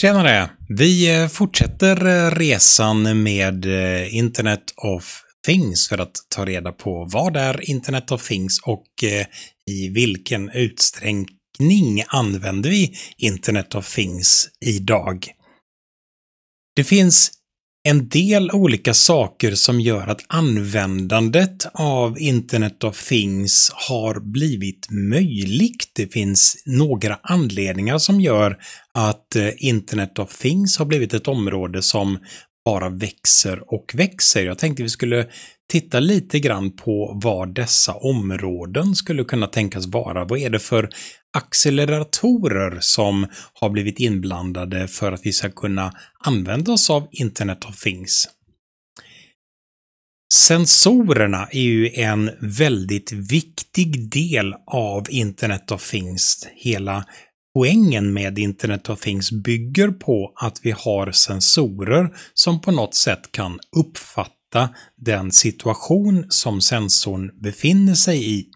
Tjenare! Vi eh, fortsätter eh, resan med eh, Internet of Things för att ta reda på vad är Internet of Things och i vilken utsträckning använder vi Internet of Things idag? Det finns en del olika saker som gör att användandet av Internet of Things har blivit möjligt. Det finns några anledningar som gör att eh, Internet of Things har blivit ett område som bara växer och växer. Jag tänkte vi skulle titta lite grann på vad dessa områden skulle kunna tänkas vara. Vad är det för acceleratorer som har blivit inblandade för att vi ska kunna använda oss av Internet of Things? Sensorerna är ju en väldigt viktig del av Internet of Things. Hela poängen med Internet of Things bygger på att vi har sensorer som på något sätt kan uppfatta mäta den situation som sensorn befinner sig i.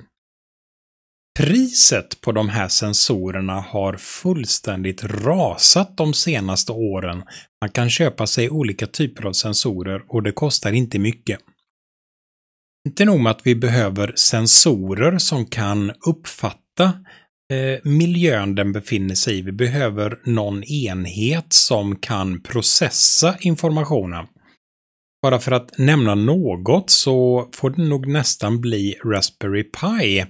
Priset på de här sensorerna har fullständigt rasat de senaste åren. Man kan köpa sig olika typer av sensorer och det kostar inte mycket. Inte nog med att vi behöver sensorer som kan uppfatta eh, miljön den befinner sig i. Vi behöver någon enhet som kan processa informationen. Bara för att nämna något så får det nog nästan bli Raspberry Pi.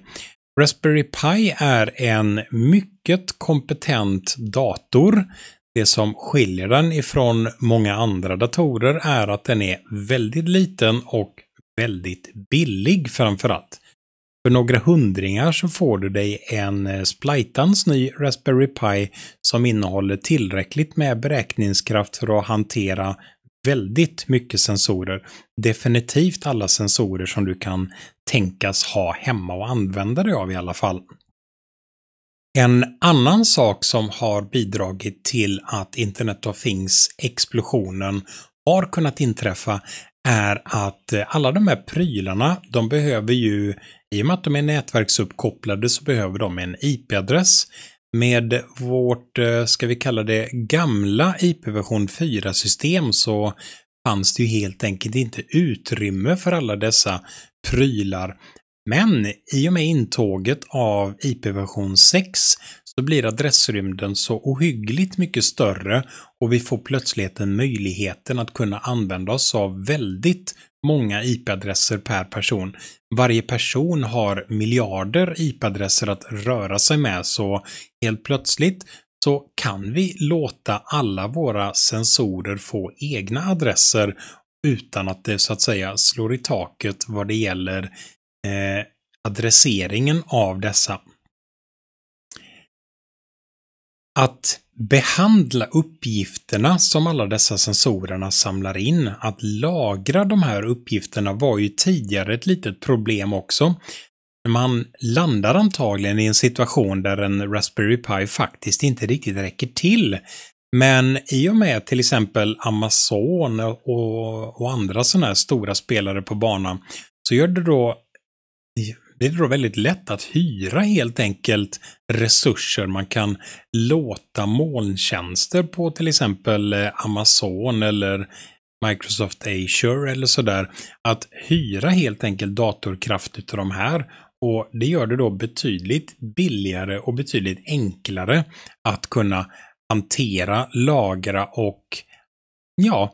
Raspberry Pi är en mycket kompetent dator. Det som skiljer den ifrån många andra datorer är att den är väldigt liten och väldigt billig framförallt. För några hundringar så får du dig en eh, splitans ny Raspberry Pi som innehåller tillräckligt med beräkningskraft för att hantera väldigt mycket sensorer. Definitivt alla sensorer som du kan tänkas ha hemma och använda dig av i alla fall. En annan sak som har bidragit till att Internet of Things-explosionen har kunnat inträffa är att eh, alla de här prylarna, de behöver ju, i och med att de är nätverksuppkopplade så behöver de en IP-adress. Med vårt, eh, ska vi kalla det, gamla IP-version 4-system så fanns det ju helt enkelt inte utrymme för alla dessa prylar men i och med intåget av IP-version 6 så blir adressrymden så ohyggligt mycket större och vi får plötsligt en möjligheten att kunna använda oss av väldigt många IP-adresser per person. Varje person har miljarder IP-adresser att röra sig med så helt plötsligt så kan vi låta alla våra sensorer få egna adresser utan att det så att säga slår i taket vad det gäller eh, adresseringen av dessa. Att behandla uppgifterna som alla dessa sensorerna samlar in, att lagra de här uppgifterna var ju tidigare ett litet problem också. Man landar antagligen i en situation där en Raspberry Pi faktiskt inte riktigt räcker till. Men i och med till exempel Amazon och, och andra sådana här stora spelare på banan så gör det då blir det då väldigt lätt att hyra helt enkelt resurser. Man kan låta molntjänster på till exempel eh, Amazon eller Microsoft Azure eller sådär. Att hyra helt enkelt datorkraft utav de här och det gör det då betydligt billigare och betydligt enklare att kunna hantera, lagra och ja,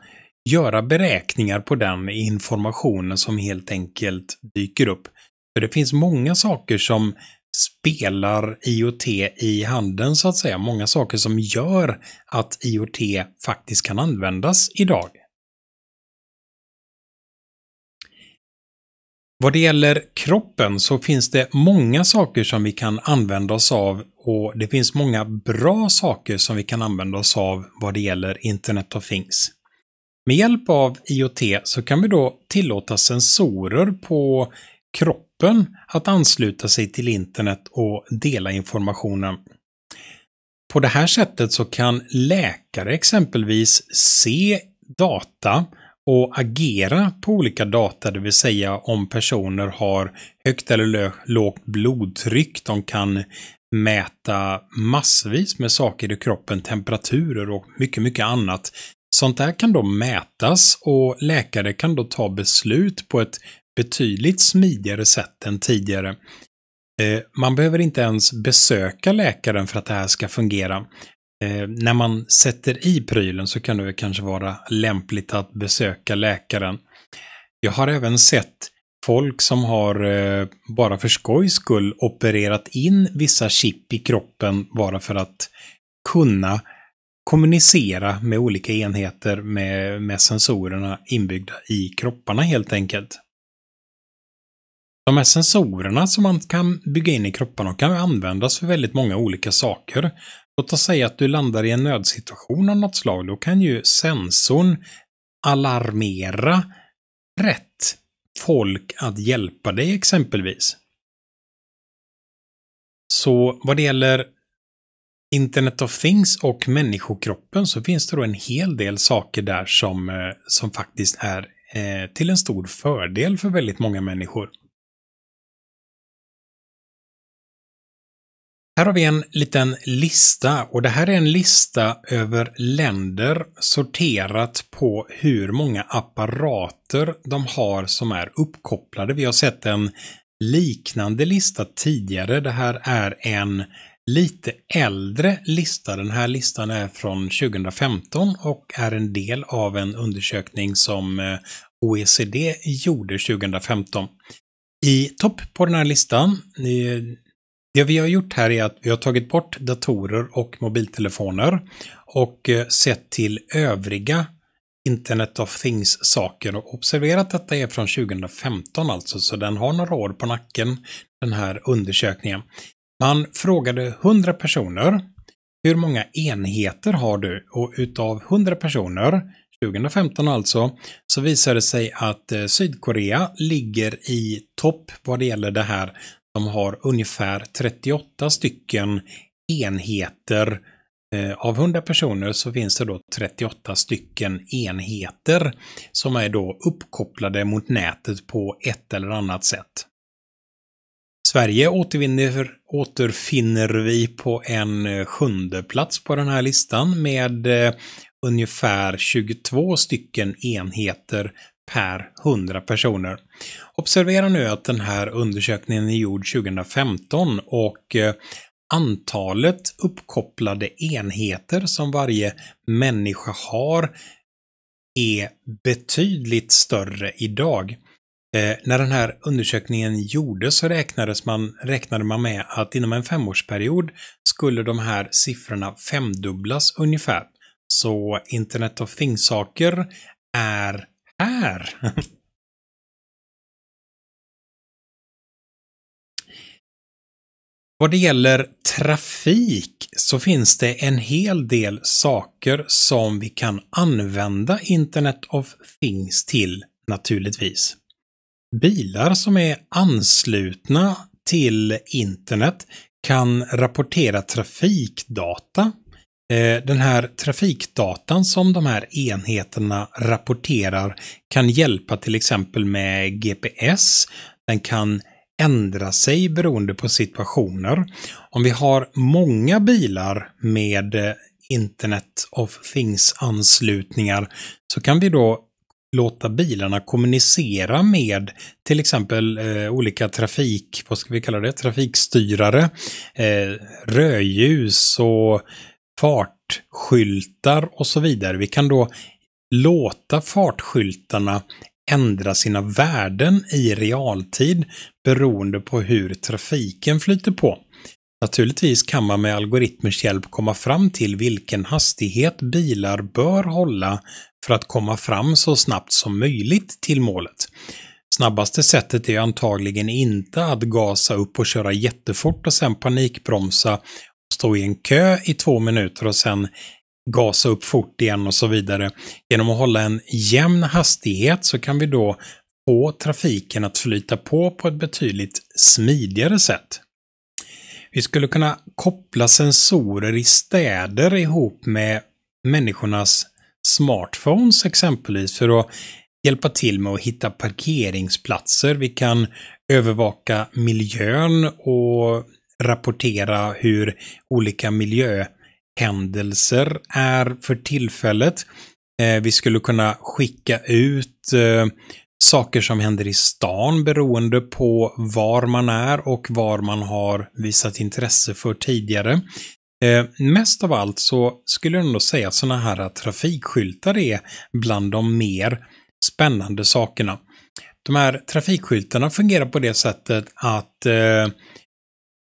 göra beräkningar på den informationen som helt enkelt dyker upp. För det finns många saker som spelar IoT i handen så att säga. Många saker som gör att IoT faktiskt kan användas idag. Vad det gäller kroppen så finns det många saker som vi kan använda oss av och det finns många bra saker som vi kan använda oss av vad det gäller Internet of Things. Med hjälp av IoT så kan vi då tillåta sensorer på kroppen att ansluta sig till internet och dela informationen. På det här sättet så kan läkare exempelvis se data och agera på olika data, det vill säga om personer har högt eller lågt blodtryck, de kan mäta massvis med saker i kroppen, temperaturer och mycket, mycket annat. Sånt där kan då mätas och läkare kan då ta beslut på ett betydligt smidigare sätt än tidigare. Eh, man behöver inte ens besöka läkaren för att det här ska fungera. Eh, när man sätter i prylen så kan det kanske vara lämpligt att besöka läkaren. Jag har även sett folk som har eh, bara för skojs skull opererat in vissa chip i kroppen bara för att kunna kommunicera med olika enheter med, med sensorerna inbyggda i kropparna helt enkelt de här sensorerna som man kan bygga in i kropparna kan användas för väldigt många olika saker. Låt oss säga att du landar i en nödsituation av något slag, då kan ju sensorn alarmera rätt folk att hjälpa dig exempelvis. Så vad det gäller Internet of Things och människokroppen så finns det då en hel del saker där som, eh, som faktiskt är eh, till en stor fördel för väldigt många människor. Här har vi en liten lista och det här är en lista över länder sorterat på hur många apparater de har som är uppkopplade. Vi har sett en liknande lista tidigare. Det här är en lite äldre lista. Den här listan är från 2015 och är en del av en undersökning som eh, OECD gjorde 2015. I topp på den här listan, eh, det vi har gjort här är att vi har tagit bort datorer och mobiltelefoner och eh, sett till övriga Internet of Things-saker och observerat detta är från 2015 alltså, så den har några år på nacken, den här undersökningen. Man frågade 100 personer, hur många enheter har du? Och utav 100 personer, 2015 alltså, så visade det sig att eh, Sydkorea ligger i topp vad det gäller det här de har ungefär 38 stycken enheter eh, av 100 personer så finns det då 38 stycken enheter som är då uppkopplade mot nätet på ett eller annat sätt. Sverige återvinner, återfinner vi på en eh, sjunde plats på den här listan med eh, ungefär 22 stycken enheter per 100 personer. Observera nu att den här undersökningen är gjord 2015 och eh, antalet uppkopplade enheter som varje människa har är betydligt större idag. Eh, när den här undersökningen gjordes så räknades man, räknade man med att inom en femårsperiod skulle de här siffrorna femdubblas ungefär. Så Internet of Things-saker är här? Vad det gäller trafik så finns det en hel del saker som vi kan använda Internet of Things till naturligtvis. Bilar som är anslutna till internet kan rapportera trafikdata Eh, den här trafikdatan som de här enheterna rapporterar kan hjälpa till exempel med GPS. Den kan ändra sig beroende på situationer. Om vi har många bilar med eh, Internet of Things-anslutningar så kan vi då låta bilarna kommunicera med till exempel eh, olika trafik, vad ska vi kalla det, trafikstyrare, eh, rödljus och fartskyltar och så vidare. Vi kan då låta fartskyltarna ändra sina värden i realtid beroende på hur trafiken flyter på. Naturligtvis kan man med algoritmers hjälp komma fram till vilken hastighet bilar bör hålla för att komma fram så snabbt som möjligt till målet. Snabbaste sättet är antagligen inte att gasa upp och köra jättefort och sen panikbromsa stå i en kö i två minuter och sen gasa upp fort igen och så vidare. Genom att hålla en jämn hastighet så kan vi då få trafiken att flyta på på ett betydligt smidigare sätt. Vi skulle kunna koppla sensorer i städer ihop med människornas smartphones exempelvis för att hjälpa till med att hitta parkeringsplatser. Vi kan övervaka miljön och rapportera hur olika miljöhändelser är för tillfället. Eh, vi skulle kunna skicka ut eh, saker som händer i stan beroende på var man är och var man har visat intresse för tidigare. Eh, mest av allt så skulle jag ändå säga att sådana här trafikskyltar är bland de mer spännande sakerna. De här trafikskyltarna fungerar på det sättet att eh,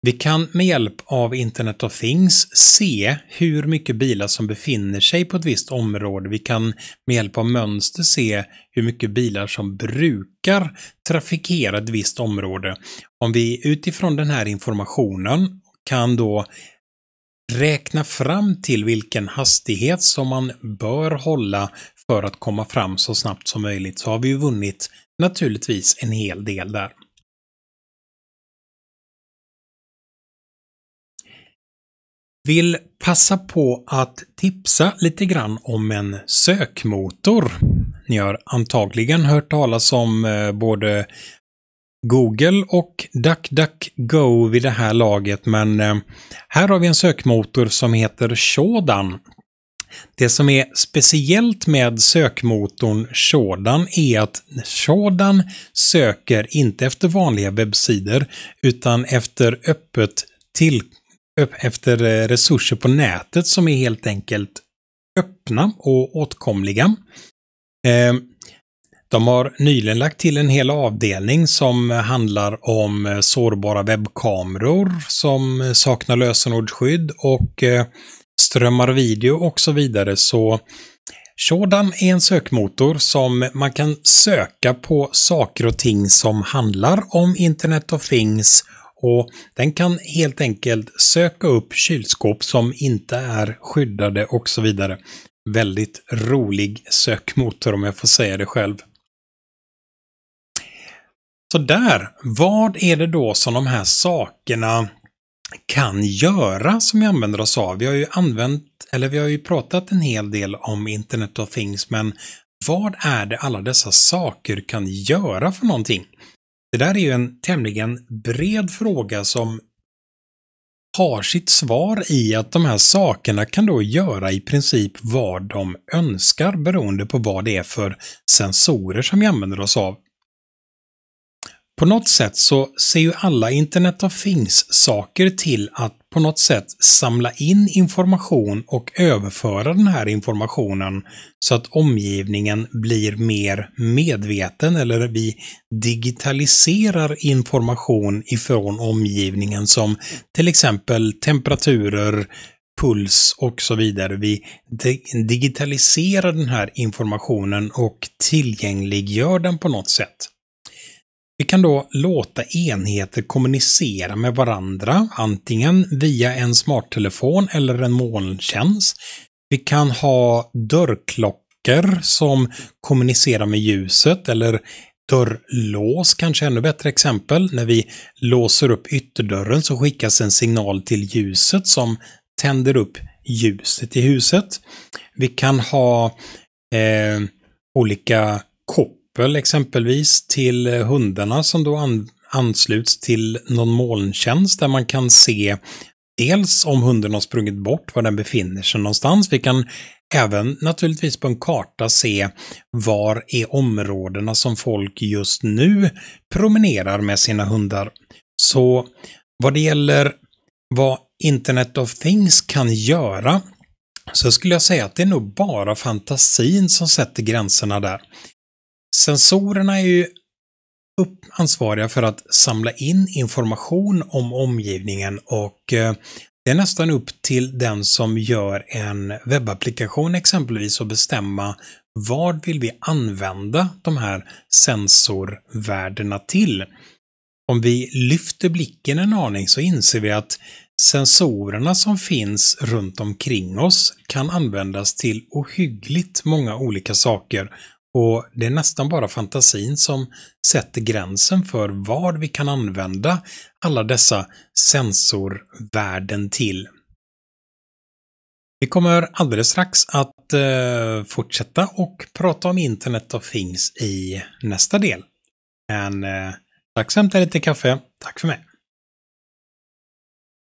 vi kan med hjälp av Internet of Things se hur mycket bilar som befinner sig på ett visst område. Vi kan med hjälp av mönster se hur mycket bilar som brukar trafikera ett visst område. Om vi utifrån den här informationen kan då räkna fram till vilken hastighet som man bör hålla för att komma fram så snabbt som möjligt så har vi ju vunnit naturligtvis en hel del där. Vill passa på att tipsa lite grann om en sökmotor. Ni har antagligen hört talas om eh, både Google och DuckDuckGo vid det här laget, men eh, här har vi en sökmotor som heter Shodan. Det som är speciellt med sökmotorn Shodan är att Shodan söker inte efter vanliga webbsidor utan efter öppet till efter eh, resurser på nätet som är helt enkelt öppna och åtkomliga. Eh, de har nyligen lagt till en hel avdelning som handlar om eh, sårbara webbkameror som saknar lösenordsskydd och strömmar video och så vidare. Så Shodan är en sökmotor som man kan söka på saker och ting som handlar om Internet of Things och den kan helt enkelt söka upp kylskåp som inte är skyddade och så vidare. Väldigt rolig sökmotor om jag får säga det själv. Så där, vad är det då som de här sakerna kan göra som vi använder oss av? Vi har ju använt, eller vi har ju pratat en hel del om Internet of Things, men vad är det alla dessa saker kan göra för någonting? Det där är ju en tämligen bred fråga som har sitt svar i att de här sakerna kan då göra i princip vad de önskar beroende på vad det är för sensorer som vi använder oss av. På något sätt så ser ju alla Internet of Things-saker till att på något sätt samla in information och överföra den här informationen så att omgivningen blir mer medveten eller vi digitaliserar information ifrån omgivningen som till exempel temperaturer, puls och så vidare. Vi digitaliserar den här informationen och tillgängliggör den på något sätt. Vi kan då låta enheter kommunicera med varandra, antingen via en smarttelefon eller en molntjänst. Vi kan ha dörrklockor som kommunicerar med ljuset eller dörrlås, kanske ännu bättre exempel. När vi låser upp ytterdörren så skickas en signal till ljuset som tänder upp ljuset i huset. Vi kan ha eh, olika kopp koppel exempelvis till eh, hundarna som då an ansluts till någon molntjänst där man kan se dels om hunden har sprungit bort, var den befinner sig någonstans. Vi kan även naturligtvis på en karta se var är områdena som folk just nu promenerar med sina hundar. Så vad det gäller vad Internet of Things kan göra så skulle jag säga att det är nog bara fantasin som sätter gränserna där. Sensorerna är ju ansvariga för att samla in information om omgivningen och eh, det är nästan upp till den som gör en webbapplikation exempelvis att bestämma vad vill vi använda de här sensorvärdena till? Om vi lyfter blicken en aning så inser vi att sensorerna som finns runt omkring oss kan användas till ohyggligt många olika saker och det är nästan bara fantasin som sätter gränsen för vad vi kan använda alla dessa sensorvärden till. Vi kommer alldeles strax att eh, fortsätta och prata om Internet of Things i nästa del. Men eh, tack så lite kaffe. Tack för mig.